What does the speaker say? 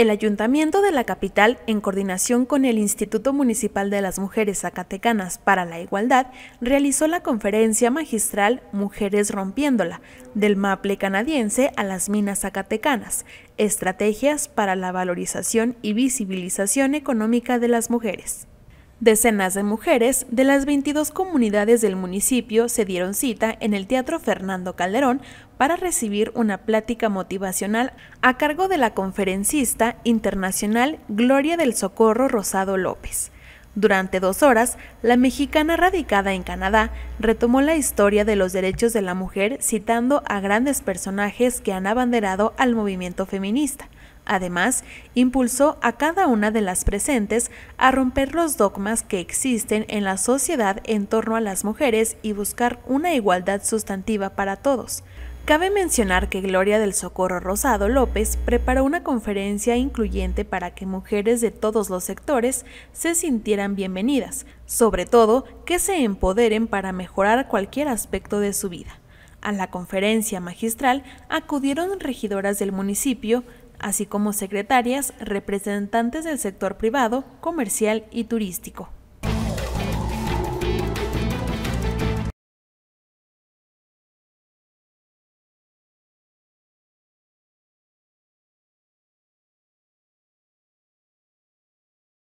El Ayuntamiento de la capital, en coordinación con el Instituto Municipal de las Mujeres Zacatecanas para la Igualdad, realizó la conferencia magistral Mujeres Rompiéndola, del MAPLE canadiense a las minas zacatecanas, estrategias para la valorización y visibilización económica de las mujeres. Decenas de mujeres de las 22 comunidades del municipio se dieron cita en el Teatro Fernando Calderón para recibir una plática motivacional a cargo de la conferencista internacional Gloria del Socorro Rosado López. Durante dos horas, la mexicana radicada en Canadá retomó la historia de los derechos de la mujer citando a grandes personajes que han abanderado al movimiento feminista. Además, impulsó a cada una de las presentes a romper los dogmas que existen en la sociedad en torno a las mujeres y buscar una igualdad sustantiva para todos. Cabe mencionar que Gloria del Socorro Rosado López preparó una conferencia incluyente para que mujeres de todos los sectores se sintieran bienvenidas, sobre todo que se empoderen para mejorar cualquier aspecto de su vida. A la conferencia magistral acudieron regidoras del municipio, así como secretarias, representantes del sector privado, comercial y turístico.